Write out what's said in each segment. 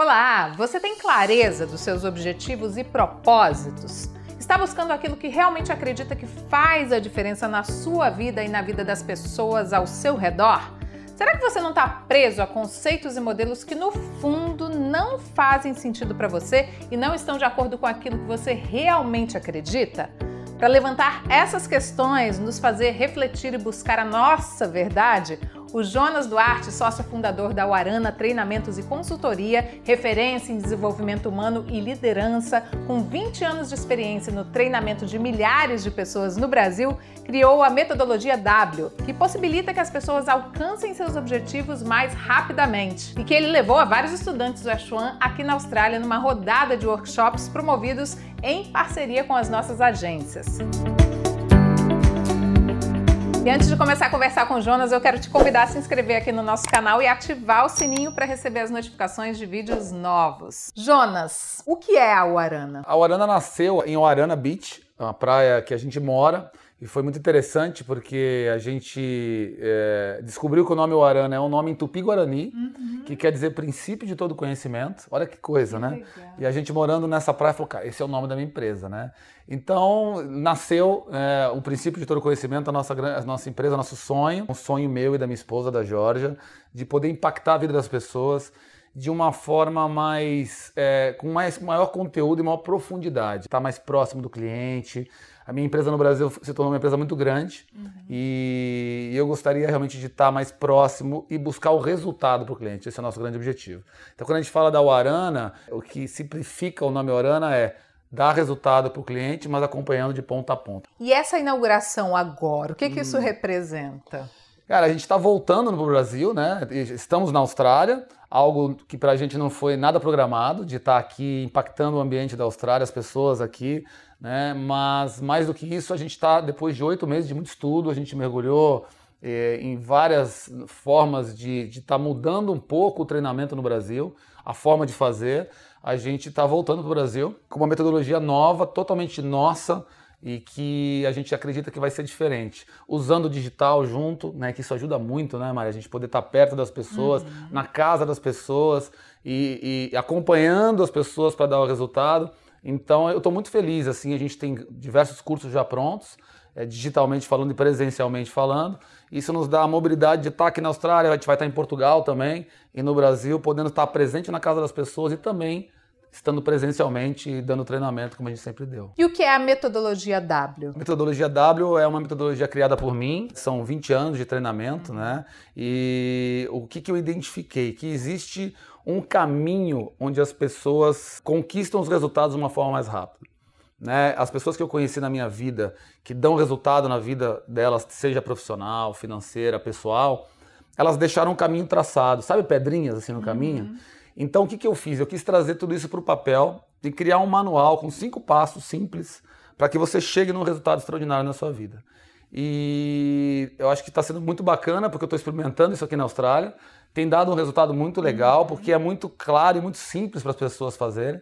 Olá! Você tem clareza dos seus objetivos e propósitos? Está buscando aquilo que realmente acredita que faz a diferença na sua vida e na vida das pessoas ao seu redor? Será que você não está preso a conceitos e modelos que no fundo não fazem sentido para você e não estão de acordo com aquilo que você realmente acredita? Para levantar essas questões, nos fazer refletir e buscar a nossa verdade, o Jonas Duarte, sócio fundador da Uarana Treinamentos e Consultoria, referência em desenvolvimento humano e liderança, com 20 anos de experiência no treinamento de milhares de pessoas no Brasil, criou a metodologia W, que possibilita que as pessoas alcancem seus objetivos mais rapidamente e que ele levou a vários estudantes do Ashuan aqui na Austrália numa rodada de workshops promovidos em parceria com as nossas agências. E antes de começar a conversar com o Jonas, eu quero te convidar a se inscrever aqui no nosso canal e ativar o sininho para receber as notificações de vídeos novos. Jonas, o que é a Uarana? A Uarana nasceu em Uarana Beach, uma praia que a gente mora. E foi muito interessante porque a gente é, descobriu que o nome Warana é um nome em tupi-guarani, uhum. que quer dizer princípio de todo conhecimento. Olha que coisa, que né? Legal. E a gente morando nessa praia falou, cara, esse é o nome da minha empresa, né? Então nasceu é, o princípio de todo conhecimento, a nossa, a nossa empresa, nosso sonho, um sonho meu e da minha esposa, da Georgia, de poder impactar a vida das pessoas de uma forma mais é, com mais maior conteúdo e maior profundidade. Está mais próximo do cliente. A minha empresa no Brasil se tornou uma empresa muito grande uhum. e eu gostaria realmente de estar tá mais próximo e buscar o resultado para o cliente. Esse é o nosso grande objetivo. Então, quando a gente fala da Warana, o que simplifica o nome Warana é dar resultado para o cliente, mas acompanhando de ponta a ponta. E essa inauguração agora, o que, que hum. isso representa? Cara, a gente está voltando no Brasil, né? Estamos na Austrália, algo que para a gente não foi nada programado, de estar tá aqui impactando o ambiente da Austrália, as pessoas aqui, né? Mas mais do que isso, a gente está, depois de oito meses de muito estudo, a gente mergulhou eh, em várias formas de estar tá mudando um pouco o treinamento no Brasil, a forma de fazer. A gente está voltando para o Brasil com uma metodologia nova, totalmente nossa, e que a gente acredita que vai ser diferente. Usando o digital junto, né, que isso ajuda muito, né, Maria? A gente poder estar perto das pessoas, uhum. na casa das pessoas e, e acompanhando as pessoas para dar o resultado. Então, eu estou muito feliz. Assim, a gente tem diversos cursos já prontos, é, digitalmente falando e presencialmente falando. Isso nos dá a mobilidade de estar aqui na Austrália, a gente vai estar em Portugal também e no Brasil, podendo estar presente na casa das pessoas e também estando presencialmente e dando treinamento, como a gente sempre deu. E o que é a metodologia W? A metodologia W é uma metodologia criada por mim, são 20 anos de treinamento, né? E o que, que eu identifiquei? Que existe um caminho onde as pessoas conquistam os resultados de uma forma mais rápida. Né? As pessoas que eu conheci na minha vida, que dão resultado na vida delas, seja profissional, financeira, pessoal, elas deixaram um caminho traçado, sabe pedrinhas assim no uhum. caminho? Então, o que, que eu fiz? Eu quis trazer tudo isso para o papel e criar um manual com cinco passos simples para que você chegue num resultado extraordinário na sua vida. E eu acho que está sendo muito bacana, porque eu estou experimentando isso aqui na Austrália. Tem dado um resultado muito legal, porque é muito claro e muito simples para as pessoas fazerem.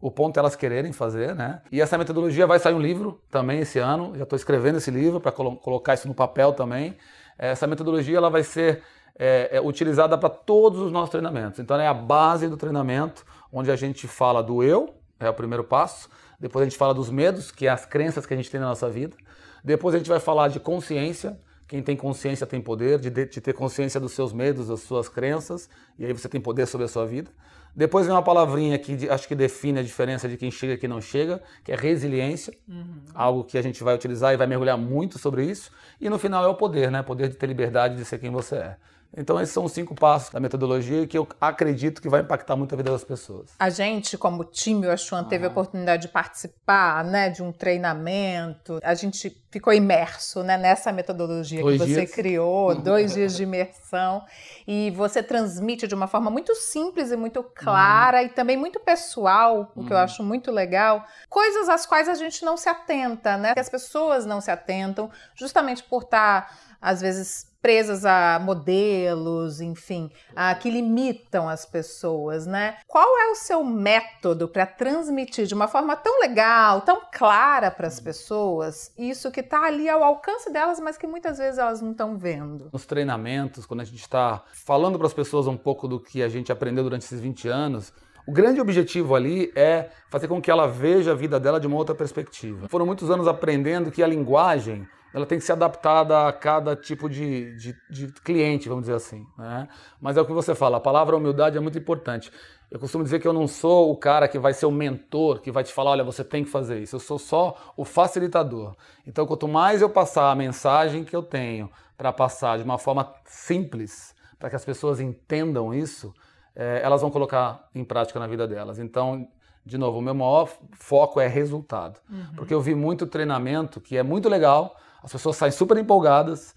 O ponto é elas quererem fazer, né? E essa metodologia vai sair um livro também esse ano. Já estou escrevendo esse livro para colo colocar isso no papel também. Essa metodologia ela vai ser é, é utilizada para todos os nossos treinamentos. Então, é a base do treinamento, onde a gente fala do eu, é o primeiro passo. Depois a gente fala dos medos, que é as crenças que a gente tem na nossa vida. Depois a gente vai falar de consciência. Quem tem consciência tem poder, de, de ter consciência dos seus medos, das suas crenças, e aí você tem poder sobre a sua vida. Depois vem uma palavrinha que de, acho que define a diferença de quem chega e quem não chega, que é resiliência, uhum. algo que a gente vai utilizar e vai mergulhar muito sobre isso. E no final é o poder, né? Poder de ter liberdade de ser quem você é. Então, esses são os cinco passos da metodologia que eu acredito que vai impactar muito a vida das pessoas. A gente, como time, o Ashwan teve a oportunidade de participar né, de um treinamento. A gente ficou imerso né, nessa metodologia dois que você criou, uhum. dois dias de imersão. E você transmite de uma forma muito simples e muito uhum. clara e também muito pessoal, o que eu uhum. acho muito legal, coisas às quais a gente não se atenta, né? Que as pessoas não se atentam, justamente por estar tá às vezes presas a modelos, enfim, a, que limitam as pessoas, né? Qual é o seu método para transmitir de uma forma tão legal, tão clara para as hum. pessoas, isso que está ali ao alcance delas, mas que muitas vezes elas não estão vendo? Nos treinamentos, quando a gente está falando para as pessoas um pouco do que a gente aprendeu durante esses 20 anos, o grande objetivo ali é fazer com que ela veja a vida dela de uma outra perspectiva. Foram muitos anos aprendendo que a linguagem ela tem que ser adaptada a cada tipo de, de, de cliente, vamos dizer assim. Né? Mas é o que você fala, a palavra humildade é muito importante. Eu costumo dizer que eu não sou o cara que vai ser o mentor, que vai te falar, olha, você tem que fazer isso. Eu sou só o facilitador. Então, quanto mais eu passar a mensagem que eu tenho para passar de uma forma simples, para que as pessoas entendam isso, é, elas vão colocar em prática na vida delas. Então, de novo, o meu maior foco é resultado. Uhum. Porque eu vi muito treinamento que é muito legal, as pessoas saem super empolgadas,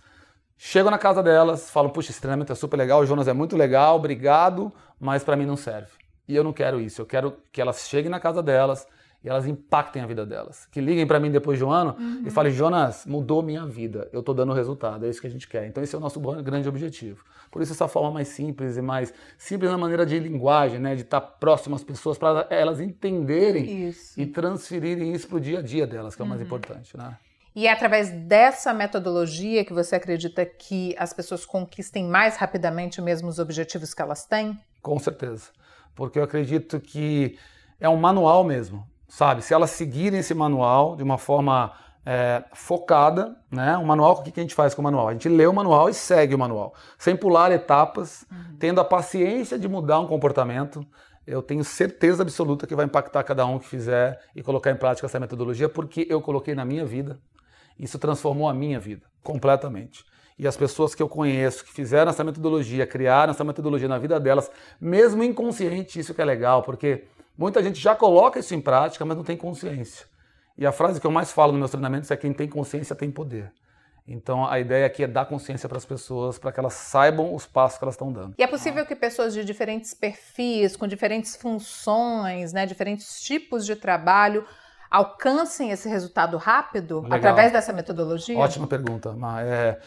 chegam na casa delas, falam: Puxa, esse treinamento é super legal, o Jonas é muito legal, obrigado, mas para mim não serve. E eu não quero isso. Eu quero que elas cheguem na casa delas e elas impactem a vida delas. Que liguem para mim depois de um ano uhum. e falem: Jonas, mudou minha vida, eu estou dando resultado, é isso que a gente quer. Então, esse é o nosso grande objetivo. Por isso, essa forma mais simples e mais simples na maneira de linguagem, né? de estar tá próximo às pessoas, para elas entenderem isso. e transferirem isso para o dia a dia delas, que é o mais uhum. importante. Né? E é através dessa metodologia que você acredita que as pessoas conquistem mais rapidamente mesmo os objetivos que elas têm? Com certeza. Porque eu acredito que é um manual mesmo, sabe? Se elas seguirem esse manual de uma forma é, focada, né? O manual, o que a gente faz com o manual? A gente lê o manual e segue o manual, sem pular etapas, uhum. tendo a paciência de mudar um comportamento eu tenho certeza absoluta que vai impactar cada um que fizer e colocar em prática essa metodologia, porque eu coloquei na minha vida, isso transformou a minha vida completamente. E as pessoas que eu conheço, que fizeram essa metodologia, criaram essa metodologia na vida delas, mesmo inconsciente, isso que é legal, porque muita gente já coloca isso em prática, mas não tem consciência. E a frase que eu mais falo nos meus treinamentos é: quem tem consciência tem poder. Então a ideia aqui é dar consciência para as pessoas, para que elas saibam os passos que elas estão dando. E é possível que pessoas de diferentes perfis, com diferentes funções, né, diferentes tipos de trabalho, alcancem esse resultado rápido Legal. através dessa metodologia? Ótima pergunta, Mar. É,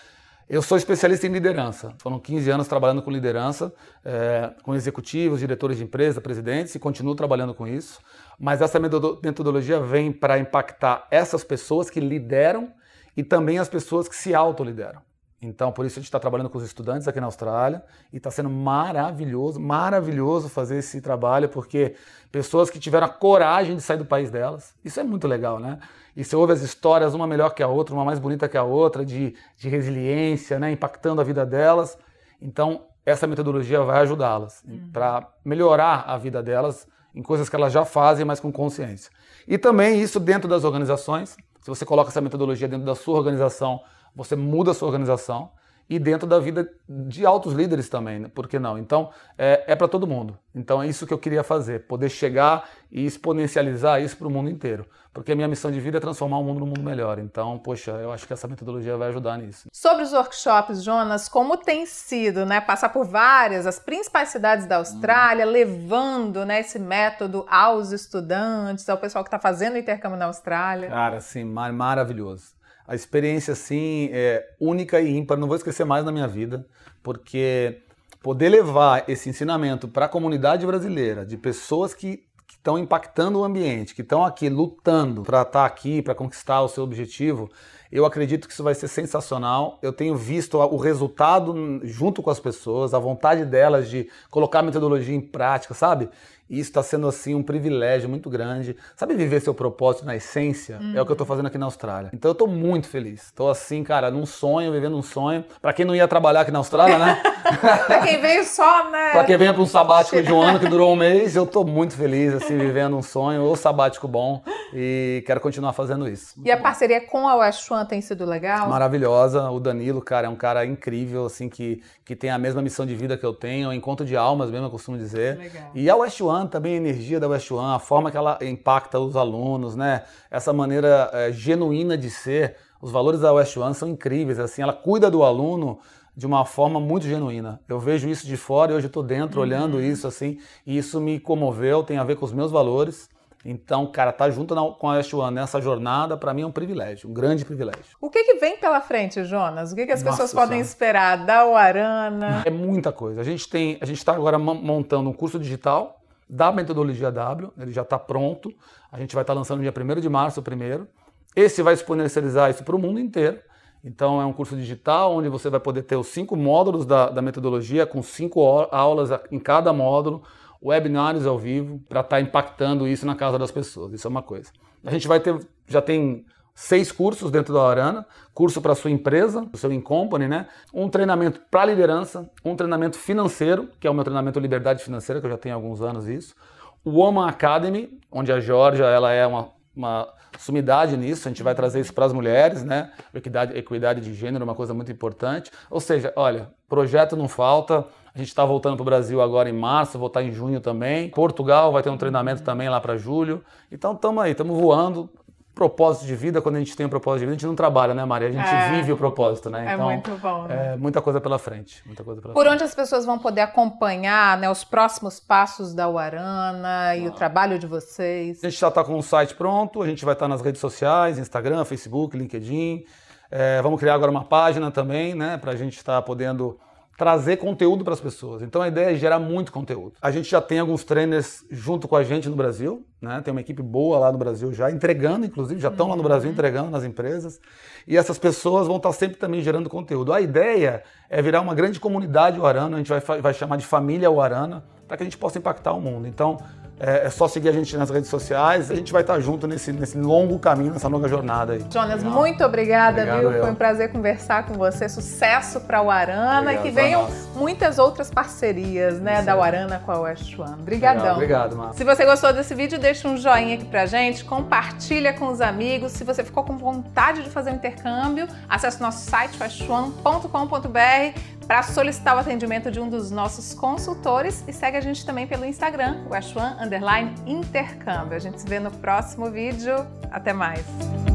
eu sou especialista em liderança. Foram 15 anos trabalhando com liderança, é, com executivos, diretores de empresa, presidentes, e continuo trabalhando com isso. Mas essa metodologia vem para impactar essas pessoas que lideram e também as pessoas que se autolideram. Então, por isso a gente está trabalhando com os estudantes aqui na Austrália e está sendo maravilhoso, maravilhoso fazer esse trabalho, porque pessoas que tiveram a coragem de sair do país delas, isso é muito legal, né? E você ouve as histórias, uma melhor que a outra, uma mais bonita que a outra, de, de resiliência, né? impactando a vida delas. Então, essa metodologia vai ajudá-las uhum. para melhorar a vida delas em coisas que elas já fazem, mas com consciência. E também isso dentro das organizações. Se você coloca essa metodologia dentro da sua organização, você muda a sua organização e dentro da vida de altos líderes também, né? por que não? Então, é, é para todo mundo. Então, é isso que eu queria fazer, poder chegar e exponencializar isso para o mundo inteiro. Porque a minha missão de vida é transformar o mundo num mundo melhor. Então, poxa, eu acho que essa metodologia vai ajudar nisso. Sobre os workshops, Jonas, como tem sido, né? Passar por várias, as principais cidades da Austrália, hum. levando né, esse método aos estudantes, ao pessoal que está fazendo o intercâmbio na Austrália. Cara, sim, mar maravilhoso a experiência assim é única e ímpar, não vou esquecer mais na minha vida, porque poder levar esse ensinamento para a comunidade brasileira, de pessoas que estão impactando o ambiente, que estão aqui lutando para estar tá aqui, para conquistar o seu objetivo, eu acredito que isso vai ser sensacional. Eu tenho visto o resultado junto com as pessoas, a vontade delas de colocar a metodologia em prática, sabe? E isso está sendo assim um privilégio muito grande. Sabe viver seu propósito na essência? Uhum. É o que eu estou uhum. fazendo aqui na Austrália. Então eu estou muito feliz. Estou assim, cara, num sonho, vivendo um sonho. Para quem não ia trabalhar aqui na Austrália, né? para quem veio só, né? para quem veio para um sabático de um ano que durou um mês, eu estou muito feliz assim vivendo um sonho, ou sabático bom. E quero continuar fazendo isso. E a parceria com a West One tem sido legal? Maravilhosa. O Danilo, cara, é um cara incrível, assim, que, que tem a mesma missão de vida que eu tenho, é encontro de almas mesmo, eu costumo dizer. Legal. E a West One também, a energia da West One, a forma que ela impacta os alunos, né? Essa maneira é, genuína de ser. Os valores da West One são incríveis, assim, ela cuida do aluno de uma forma muito genuína. Eu vejo isso de fora e hoje estou dentro uhum. olhando isso assim, e isso me comoveu, tem a ver com os meus valores. Então, cara, tá junto na, com a West One nessa jornada, para mim é um privilégio, um grande privilégio. O que, que vem pela frente, Jonas? O que, que as Nossa, pessoas senhora. podem esperar da Uarana? É muita coisa. A gente tem, a gente está agora montando um curso digital da metodologia W, ele já está pronto. A gente vai estar tá lançando dia 1 de março primeiro. Esse vai exponencializar isso para o mundo inteiro. Então é um curso digital onde você vai poder ter os cinco módulos da, da metodologia, com cinco aulas em cada módulo webinários ao vivo para estar tá impactando isso na casa das pessoas. Isso é uma coisa. A gente vai ter, já tem seis cursos dentro da Arana, curso para sua empresa, o seu incompany, né? Um treinamento para liderança, um treinamento financeiro, que é o meu treinamento Liberdade Financeira, que eu já tenho há alguns anos isso. O Woman Academy, onde a Georgia, ela é uma, uma sumidade nisso, a gente vai trazer isso para as mulheres, né? Equidade, equidade de gênero é uma coisa muito importante. Ou seja, olha, projeto não falta, a gente está voltando para o Brasil agora em março, voltar tá em junho também. Portugal vai ter um treinamento uhum. também lá para julho. Então estamos aí, estamos voando. Propósito de vida, quando a gente tem um propósito de vida, a gente não trabalha, né, Maria? A gente é, vive o propósito, né? É então, é muito bom. Né? É muita coisa pela frente. Muita coisa pela Por frente. onde as pessoas vão poder acompanhar né, os próximos passos da Uarana ah. e o ah. trabalho de vocês? A gente já está com o site pronto, a gente vai estar tá nas redes sociais, Instagram, Facebook, LinkedIn. É, vamos criar agora uma página também, né? Para a gente estar tá podendo trazer conteúdo para as pessoas. Então a ideia é gerar muito conteúdo. A gente já tem alguns trainers junto com a gente no Brasil, né? Tem uma equipe boa lá no Brasil já entregando, inclusive, já estão uhum. lá no uhum. Brasil entregando nas empresas. E essas pessoas vão estar tá sempre também gerando conteúdo. A ideia é virar uma grande comunidade Warana, a gente vai, vai chamar de família Warana, para que a gente possa impactar o mundo. Então, é, é, só seguir a gente nas redes sociais. A gente vai estar junto nesse, nesse longo caminho, nessa longa jornada aí. Jonas, Legal. muito obrigada, Obrigado, viu? Eu. Foi um prazer conversar com você. Sucesso para o Arana e que venham muitas outras parcerias, né, da Arana com a West One. Obrigadão. Legal, obrigado, Marcos. Se você gostou desse vídeo, deixa um joinha aqui pra gente, compartilha com os amigos. Se você ficou com vontade de fazer um intercâmbio, acesse o nosso site westone.com.br para solicitar o atendimento de um dos nossos consultores e segue a gente também pelo Instagram, o Ashuan Intercâmbio. A gente se vê no próximo vídeo. Até mais!